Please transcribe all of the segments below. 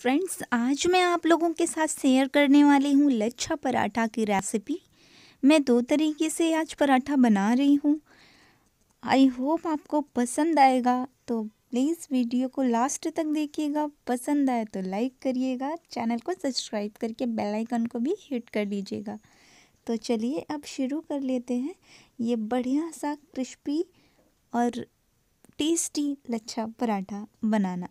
friends आज मैं आप लोगों के साथ शेयर करने वाली हूँ लच्छा पराठा की रेसिपी मैं दो तरीके से आज पराठा बना रही हूँ आई होप आपको पसंद आएगा तो प्लीज़ वीडियो को लास्ट तक देखिएगा पसंद आए तो लाइक करिएगा चैनल को सब्सक्राइब करके बेल आइकन को भी हिट कर दीजिएगा तो चलिए अब शुरू कर लेते हैं ये बढ़िया सा क्रिस्पी और टेस्टी लच्छा पराठा बनाना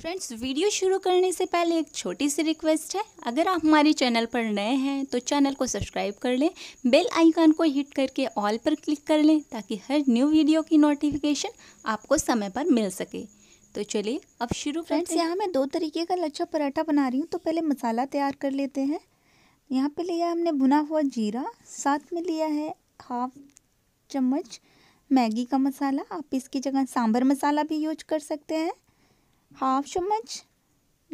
फ्रेंड्स वीडियो शुरू करने से पहले एक छोटी सी रिक्वेस्ट है अगर आप हमारे चैनल पर नए हैं तो चैनल को सब्सक्राइब कर लें बेल आइकन को हिट करके ऑल पर क्लिक कर लें ताकि हर न्यू वीडियो की नोटिफिकेशन आपको समय पर मिल सके तो चलिए अब शुरू फ्रेंड्स यहाँ मैं दो तरीके का लच्छा पराठा बना रही हूँ तो पहले मसाला तैयार कर लेते हैं यहाँ पर लिया हमने भुना हुआ जीरा साथ में लिया है हाफ चम्मच मैगी का मसाला आप इसकी जगह सांभर मसाला भी यूज कर सकते हैं हाफ चम्मच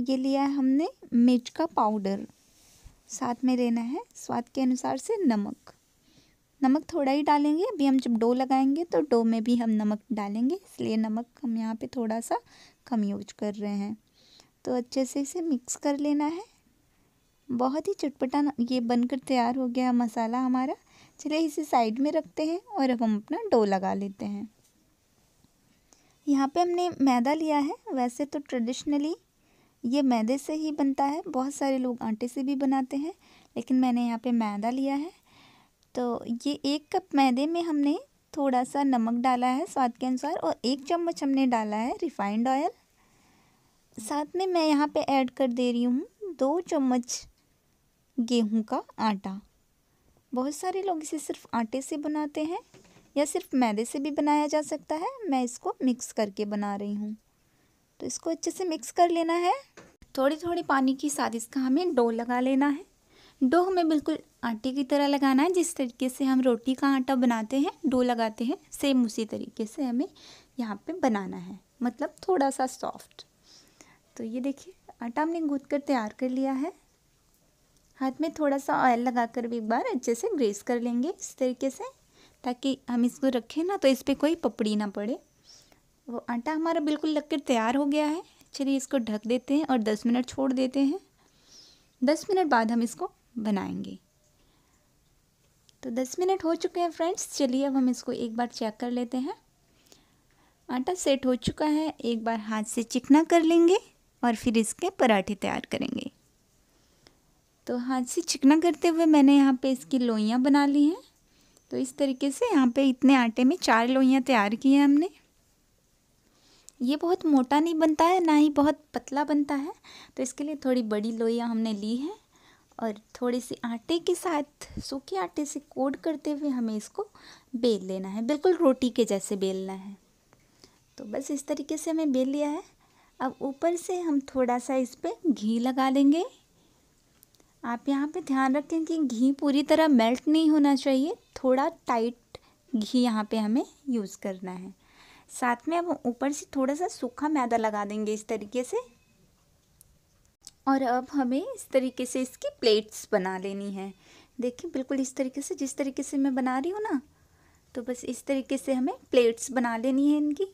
ये लिया है हमने मिर्च का पाउडर साथ में लेना है स्वाद के अनुसार से नमक नमक थोड़ा ही डालेंगे अभी हम जब डो लगाएंगे तो डो में भी हम नमक डालेंगे इसलिए नमक हम यहाँ पे थोड़ा सा कम यूज कर रहे हैं तो अच्छे से इसे मिक्स कर लेना है बहुत ही चटपटा ये बनकर तैयार हो गया मसाला हमारा चलिए इसे साइड में रखते हैं और अब हम अपना डो लगा लेते हैं यहाँ पे हमने मैदा लिया है वैसे तो ट्रेडिशनली ये मैदे से ही बनता है बहुत सारे लोग आटे से भी बनाते हैं लेकिन मैंने यहाँ पे मैदा लिया है तो ये एक कप मैदे में हमने थोड़ा सा नमक डाला है स्वाद के अनुसार और एक चम्मच हमने डाला है रिफाइंड ऑयल साथ में मैं यहाँ पे ऐड कर दे रही हूँ दो चम्मच गेहूँ का आटा बहुत सारे लोग इसे सिर्फ आटे से बनाते हैं या सिर्फ मैदे से भी बनाया जा सकता है मैं इसको मिक्स करके बना रही हूँ तो इसको अच्छे से मिक्स कर लेना है थोड़ी थोड़ी पानी की साजिश का हमें डो लगा लेना है डो हमें बिल्कुल आटे की तरह लगाना है जिस तरीके से हम रोटी का आटा बनाते हैं डो लगाते हैं सेम उसी तरीके से हमें यहाँ पे बनाना है मतलब थोड़ा सा सॉफ्ट तो ये देखिए आटा हमने गूँद कर तैयार कर लिया है हाथ में थोड़ा सा ऑयल लगाकर भी एक बार अच्छे से ग्रेस कर लेंगे इस तरीके से ताकि हम इसको रखें ना तो इस पर कोई पपड़ी ना पड़े वो आटा हमारा बिल्कुल लग कर तैयार हो गया है चलिए इसको ढक देते हैं और दस मिनट छोड़ देते हैं दस मिनट बाद हम इसको बनाएंगे तो दस मिनट हो चुके हैं फ्रेंड्स चलिए अब हम इसको एक बार चेक कर लेते हैं आटा सेट हो चुका है एक बार हाथ से चिकना कर लेंगे और फिर इसके पराठे तैयार करेंगे तो हाथ से चिकना करते हुए मैंने यहाँ पे इसकी लोइयाँ बना ली हैं तो इस तरीके से यहाँ पे इतने आटे में चार लोइयाँ तैयार की हैं हमने ये बहुत मोटा नहीं बनता है ना ही बहुत पतला बनता है तो इसके लिए थोड़ी बड़ी लोइयाँ हमने ली हैं और थोड़े से आटे के साथ सूखे आटे से कोड करते हुए हमें इसको बेल लेना है बिल्कुल रोटी के जैसे बेलना है तो बस इस तरीके से हमें बेल लिया है अब ऊपर से हम थोड़ा सा इस पर घी लगा लेंगे आप यहाँ पे ध्यान रखें कि घी पूरी तरह मेल्ट नहीं होना चाहिए थोड़ा टाइट घी यहाँ पे हमें यूज़ करना है साथ में अब ऊपर से थोड़ा सा सूखा मैदा लगा देंगे इस तरीके से और अब हमें इस तरीके से इसकी प्लेट्स बना लेनी है देखिए बिल्कुल इस तरीके से जिस तरीके से मैं बना रही हूँ ना तो बस इस तरीके से हमें प्लेट्स बना लेनी है इनकी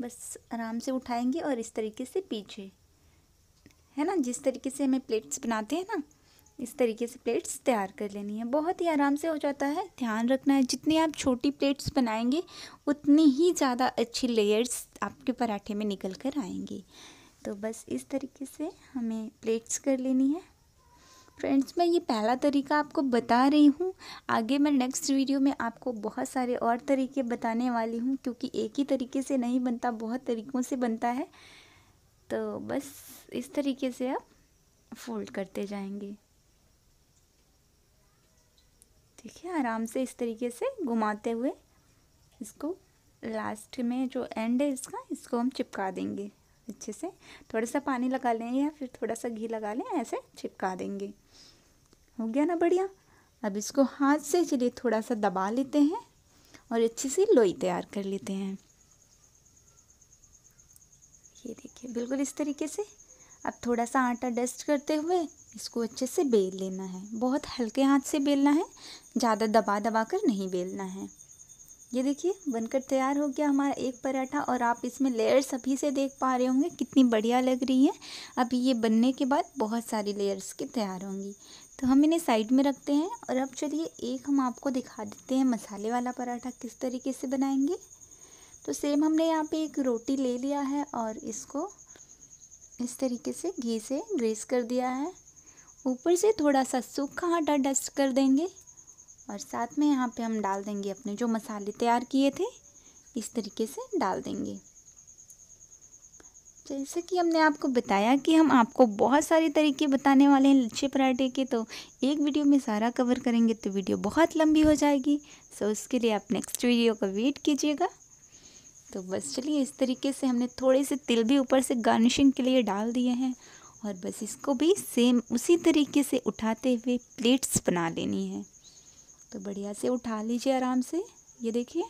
बस आराम से उठाएंगे और इस तरीके से पीछे है ना जिस तरीके से हमें प्लेट्स बनाते हैं ना इस तरीके से प्लेट्स तैयार कर लेनी है बहुत ही आराम से हो जाता है ध्यान रखना है जितनी आप छोटी प्लेट्स बनाएंगे उतनी ही ज़्यादा अच्छी लेयर्स आपके पराठे में निकल कर आएंगी तो बस इस तरीके से हमें प्लेट्स कर लेनी है फ्रेंड्स मैं ये पहला तरीका आपको बता रही हूँ आगे मैं नेक्स्ट वीडियो में आपको बहुत सारे और तरीके बताने वाली हूँ क्योंकि एक ही तरीके से नहीं बनता बहुत तरीक़ों से बनता है तो बस इस तरीके से आप फोल्ड करते जाएंगे ठीक है आराम से इस तरीके से घुमाते हुए इसको लास्ट में जो एंड है इसका इसको हम चिपका देंगे अच्छे से थोड़ा सा पानी लगा लें या फिर थोड़ा सा घी लगा लें ऐसे चिपका देंगे हो गया ना बढ़िया अब इसको हाथ से चलिए थोड़ा सा दबा लेते हैं और अच्छी सी लोई तैयार कर लेते हैं ये देखिए बिल्कुल इस तरीके से अब थोड़ा सा आटा डस्ट करते हुए इसको अच्छे से बेल लेना है बहुत हल्के हाथ से बेलना है ज़्यादा दबा दबा कर नहीं बेलना है ये देखिए बनकर तैयार हो गया हमारा एक पराठा और आप इसमें लेयर्स अभी से देख पा रहे होंगे कितनी बढ़िया लग रही है अभी ये बनने के बाद बहुत सारी लेयर्स के तैयार होंगी तो हम इन्हें साइड में रखते हैं और अब चलिए एक हम आपको दिखा देते हैं मसाले वाला पराठा किस तरीके से बनाएंगे तो सेम हमने यहाँ पे एक रोटी ले लिया है और इसको इस तरीके से घी से ग्रेस कर दिया है ऊपर से थोड़ा सा सूखा आटा डस्ट कर देंगे और साथ में यहाँ पे हम डाल देंगे अपने जो मसाले तैयार किए थे इस तरीके से डाल देंगे जैसे कि हमने आपको बताया कि हम आपको बहुत सारे तरीके बताने वाले हैं लच्छे पराठे के तो एक वीडियो में सारा कवर करेंगे तो वीडियो बहुत लंबी हो जाएगी सो उसके लिए आप नेक्स्ट वीडियो का वेट कीजिएगा तो बस चलिए इस तरीके से हमने थोड़े से तिल भी ऊपर से गार्निशिंग के लिए डाल दिए हैं और बस इसको भी सेम उसी तरीके से उठाते हुए प्लेट्स बना लेनी है तो बढ़िया से उठा लीजिए आराम से ये देखिए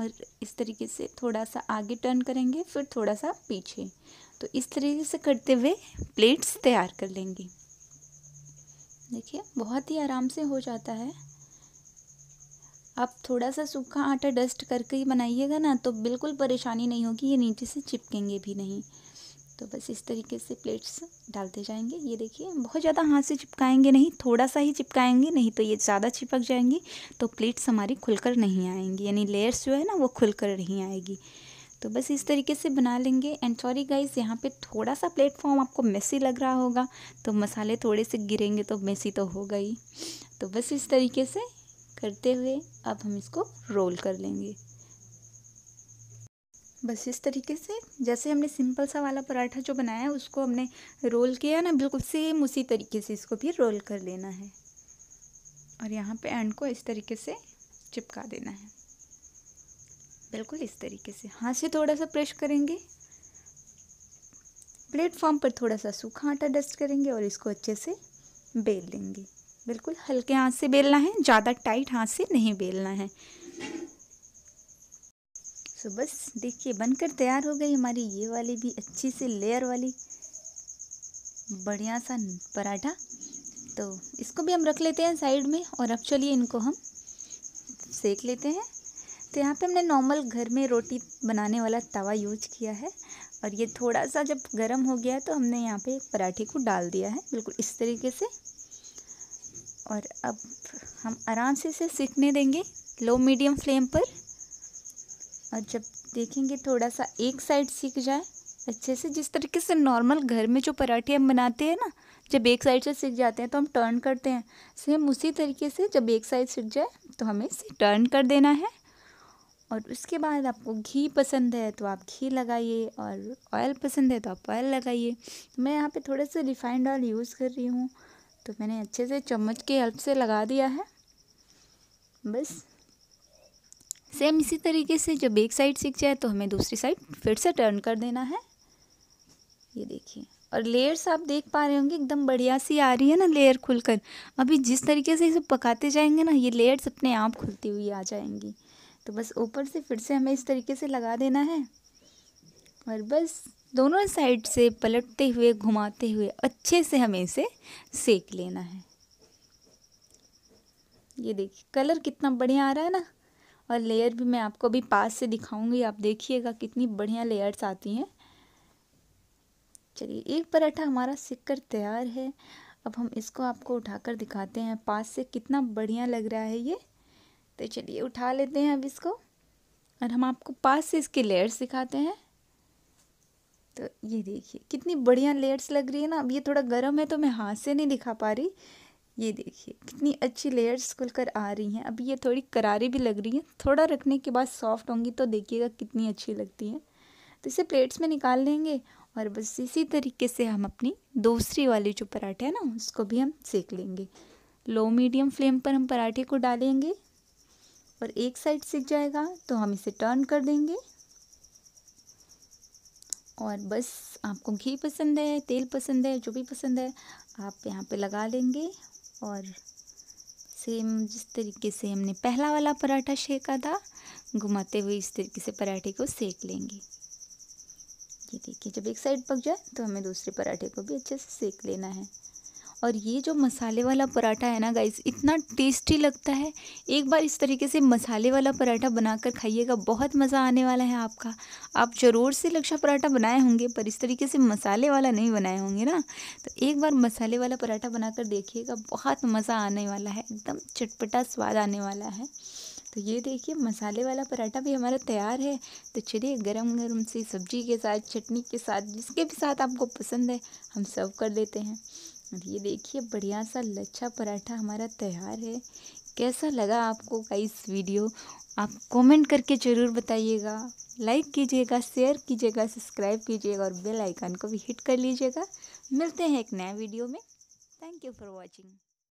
और इस तरीके से थोड़ा सा आगे टर्न करेंगे फिर थोड़ा सा पीछे तो इस तरीके से करते हुए प्लेट्स तैयार कर लेंगे देखिए बहुत ही आराम से हो जाता है आप थोड़ा सा सूखा आटा डस्ट करके ही बनाइएगा ना तो बिल्कुल परेशानी नहीं होगी ये नीचे से चिपकेंगे भी नहीं तो बस इस तरीके से प्लेट्स डालते जाएंगे ये देखिए बहुत ज़्यादा हाथ से चिपकाएंगे नहीं थोड़ा सा ही चिपकाएंगे नहीं तो ये ज़्यादा चिपक जाएंगी तो प्लेट्स हमारी खुलकर नहीं आएंगी यानी लेयर्स जो है ना वो खुलकर नहीं आएगी तो बस इस तरीके से बना लेंगे एंड सॉरी गाइस यहाँ पे थोड़ा सा प्लेटफॉर्म आपको मेसी लग रहा होगा तो मसाले थोड़े से गिरेंगे तो मेसी तो होगा ही तो बस इस तरीके से करते हुए अब हम इसको रोल कर लेंगे बस इस तरीके से जैसे हमने सिंपल सा वाला पराठा जो बनाया उसको हमने रोल किया ना बिल्कुल सेम उसी तरीके से इसको भी रोल कर लेना है और यहाँ पे एंड को इस तरीके से चिपका देना है बिल्कुल इस तरीके से हाथ से थोड़ा सा प्रेस करेंगे प्लेटफॉर्म पर थोड़ा सा सूखा आटा डस्ट करेंगे और इसको अच्छे से बेल लेंगे बिल्कुल हल्के हाथ से बेलना है ज़्यादा टाइट हाथ से नहीं बेलना है सो बस देखिए बनकर तैयार हो गई हमारी ये वाली भी अच्छी से लेयर वाली बढ़िया सा पराठा तो इसको भी हम रख लेते हैं साइड में और अब चलिए इनको हम सेक लेते हैं तो यहाँ पे हमने नॉर्मल घर में रोटी बनाने वाला तवा यूज किया है और ये थोड़ा सा जब गर्म हो गया तो हमने यहाँ पे पराठे को डाल दिया है बिल्कुल इस तरीके से और अब हम आराम से इसे सीखने देंगे लो मीडियम फ्लेम पर और जब देखेंगे थोड़ा सा एक साइड सीख जाए अच्छे से जिस तरीके से नॉर्मल घर में जो पराठे हम बनाते हैं ना जब एक साइड से सीख जाते हैं तो हम टर्न करते हैं सेम उसी तरीके से जब एक साइड सीख जाए तो हमें इसे टर्न कर देना है और उसके बाद आपको घी पसंद है तो आप घी लगाइए और ऑयल पसंद है तो आप ऑयल लगाइए मैं यहाँ पे थोड़ा सा रिफाइंड ऑयल यूज़ कर रही हूँ तो मैंने अच्छे से चम्मच की हेल्प से लगा दिया है बस सेम इसी तरीके से जब एक साइड सीख जाए तो हमें दूसरी साइड फिर से टर्न कर देना है ये देखिए और लेयर्स आप देख पा रहे होंगे एकदम बढ़िया सी आ रही है ना लेयर खुलकर अभी जिस तरीके से इसे पकाते जाएंगे ना ये लेयर्स अपने आप खुलती हुई आ जाएंगी तो बस ऊपर से फिर से हमें इस तरीके से लगा देना है और बस दोनों साइड से पलटते हुए घुमाते हुए अच्छे से हमें इसे सेक लेना है ये देखिए कलर कितना बढ़िया आ रहा है ना और लेयर भी मैं आपको अभी पास से दिखाऊंगी आप देखिएगा कितनी बढ़िया लेयर्स आती हैं चलिए एक पराठा हमारा सिक कर तैयार है अब हम इसको आपको उठाकर दिखाते हैं पास से कितना बढ़िया लग रहा है ये तो चलिए उठा लेते हैं अब इसको और हम आपको पास से इसके लेयर्स दिखाते हैं तो ये देखिए कितनी बढ़िया लेयर्स लग रही है ना अब ये थोड़ा गर्म है तो मैं हाथ से नहीं दिखा पा रही ये देखिए कितनी अच्छी लेयर्स खुलकर आ रही हैं अब ये थोड़ी करारी भी लग रही है थोड़ा रखने के बाद सॉफ्ट होंगी तो देखिएगा कितनी अच्छी लगती है तो इसे प्लेट्स में निकाल लेंगे और बस इसी तरीके से हम अपनी दूसरी वाली जो पराठे हैं ना उसको भी हम सेक लेंगे लो मीडियम फ्लेम पर हम पराठे को डालेंगे और एक साइड सीख जाएगा तो हम इसे टर्न कर देंगे और बस आपको घी पसंद है तेल पसंद है जो भी पसंद है आप यहाँ पे लगा लेंगे और सेम जिस तरीके से हमने पहला वाला पराठा सेका था घुमाते हुए इस तरीके से पराठे को सेक लेंगे ये देखिए जब एक साइड पक जाए तो हमें दूसरे पराठे को भी अच्छे से सेक लेना है और ये जो मसाले वाला पराठा है ना गाइस इतना टेस्टी लगता है एक बार इस तरीके से मसाले वाला पराठा बनाकर खाइएगा बहुत मज़ा आने वाला है आपका आप ज़रूर से लक्षा पराठा बनाए होंगे पर इस तरीके से मसाले वाला नहीं बनाए होंगे ना तो एक बार मसाले वाला पराठा बनाकर देखिएगा बहुत मज़ा आने वाला है एकदम चटपटा स्वाद आने वाला है तो ये देखिए मसाले वाला पराठा भी हमारा तैयार है तो चलिए गरम गरम सी सब्जी के साथ चटनी के साथ जिसके भी साथ आपको पसंद है हम सर्व कर देते हैं और ये देखिए बढ़िया सा लच्छा पराठा हमारा तैयार है कैसा लगा आपको का इस वीडियो आप कमेंट करके ज़रूर बताइएगा लाइक कीजिएगा शेयर कीजिएगा सब्सक्राइब कीजिएगा और बेल आइकन को भी हिट कर लीजिएगा मिलते हैं एक नया वीडियो में थैंक यू फॉर वॉचिंग